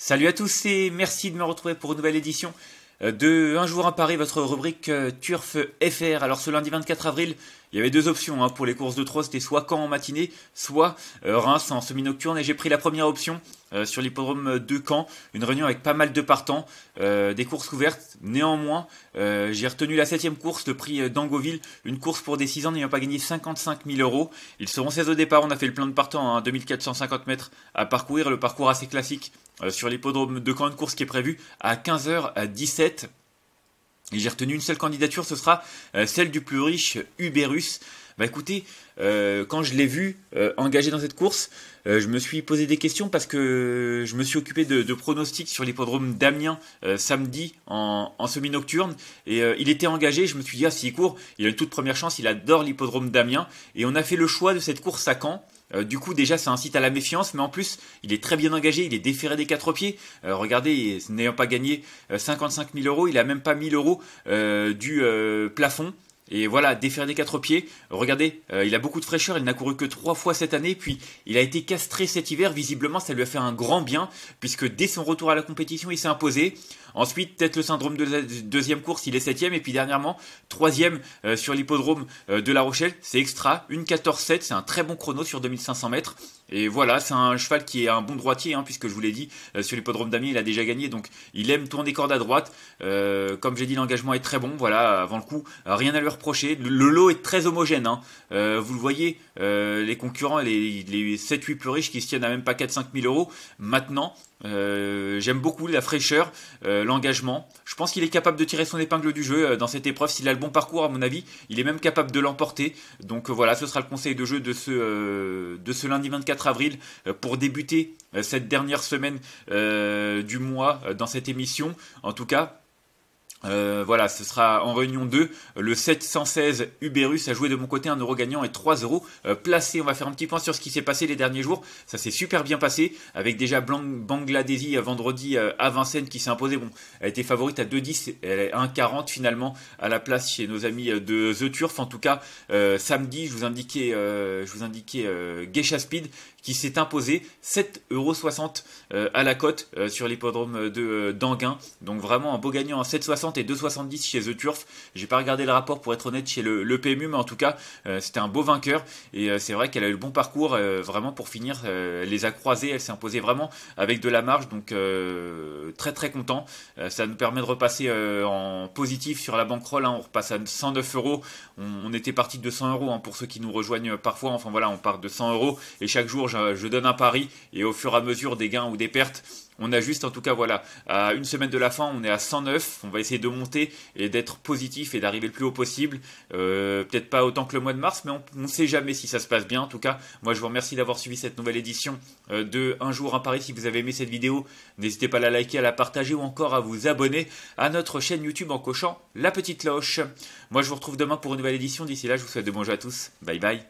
Salut à tous et merci de me retrouver pour une nouvelle édition euh, de Un jour à Paris, votre rubrique euh, Turf FR. Alors ce lundi 24 avril, il y avait deux options hein, pour les courses de trot, c'était soit Caen en matinée, soit euh, Reims en semi-nocturne et j'ai pris la première option sur l'hippodrome de Caen, une réunion avec pas mal de partants, des courses ouvertes. Néanmoins, j'ai retenu la septième course, le prix d'Angoville, une course pour des 6 ans n'ayant pas gagné 55 000 euros. Ils seront 16 au départ, on a fait le plein de partants, 2450 hein, mètres à parcourir, le parcours assez classique euh, sur l'hippodrome de camp de course qui est prévu à 15h17. Et j'ai retenu une seule candidature, ce sera euh, celle du plus riche Uberus. Bah écoutez, euh, quand je l'ai vu euh, engagé dans cette course, euh, je me suis posé des questions parce que je me suis occupé de, pronostics sur l'hippodrome d'Amiens samedi en, semi-nocturne. Et il était engagé, je me suis dit, ah s'il court, il a une toute première chance, il adore l'hippodrome d'Amiens. Et on a fait le choix de cette course à Caen. du coup, déjà, ça incite à la méfiance, mais en plus, il est très bien engagé, il est déféré des quatre pieds. regardez, n'ayant pas gagné 55 000 euros, il a même pas 1000 euros du plafond. Et voilà, défaire des quatre pieds. Regardez, euh, il a beaucoup de fraîcheur, il n'a couru que trois fois cette année, puis il a été castré cet hiver. Visiblement, ça lui a fait un grand bien, puisque dès son retour à la compétition, il s'est imposé. Ensuite, peut-être le syndrome de la deuxième course, il est septième, et puis dernièrement, troisième euh, sur l'hippodrome euh, de La Rochelle. C'est extra, une 14.7, c'est un très bon chrono sur 2500 mètres. Et voilà, c'est un cheval qui est un bon droitier, hein, puisque je vous l'ai dit, euh, sur l'hippodrome d'Amiens, il a déjà gagné, donc il aime tourner corde à droite. Euh, comme j'ai dit, l'engagement est très bon, voilà, avant le coup, rien à lui reprocher. Le, lot est très homogène, hein. euh, vous le voyez, les concurrents, les, 7-8 plus riches qui se tiennent à même pas 4-5 000 euros, maintenant, j'aime beaucoup la fraîcheur, l'engagement. Je pense qu'il est capable de tirer son épingle du jeu dans cette épreuve. S'il a le bon parcours, à mon avis, il est même capable de l'emporter. Donc voilà, ce sera le conseil de jeu de ce, de ce lundi 24 avril euh, pour débuter euh, cette dernière semaine euh, du mois dans cette émission. En tout cas, euh, voilà, ce sera en réunion 2. Le 716 Uberus a joué de mon côté Un euro gagnant et 3 euros euh, On va faire un petit point sur ce qui s'est passé les derniers jours. Ça s'est super bien passé avec déjà Bangladesi euh, vendredi à Vincennes qui s'est imposé, Bon, elle était favorite à 2,10, elle est 1,40 finalement à la place chez nos amis de The Turf. En tout cas, samedi, je vous indiquais, je vous indiquais Geisha Speed qui s'est imposé 7,60€ à la cote sur l'hippodrome de d'Anguin. Donc vraiment un beau gagnant à hein. 7,60 et 2,70 chez The Turf. J'ai pas regardé le rapport pour être honnête chez le, PMU, mais en tout cas, euh, c'était un beau vainqueur. Et euh, c'est vrai qu'elle a eu le bon parcours euh, vraiment pour finir. elle les a croisés, elle s'est imposée vraiment avec de la marge. Donc très très content. ça nous permet de repasser en positif sur la banque hein. on repasse à 109 euros. On, était parti de 100 euros hein, pour ceux qui nous rejoignent parfois. Enfin voilà, on part de 100 euros et chaque jour je donne un pari et au fur et à mesure des gains ou des pertes on a juste, en tout cas, voilà, à une semaine de la fin, on est à 109. On va essayer de monter et d'être positif et d'arriver le plus haut possible. Euh, peut-être pas autant que le mois de mars, mais on ne sait jamais si ça se passe bien. En tout cas, moi, je vous remercie d'avoir suivi cette nouvelle édition euh, de Un jour à Paris. Si vous avez aimé cette vidéo, n'hésitez pas à la liker, à la partager ou encore à vous abonner à notre chaîne YouTube en cochant la petite cloche. Moi, je vous retrouve demain pour une nouvelle édition. D'ici là, je vous souhaite de bons jeux à tous. Bye bye.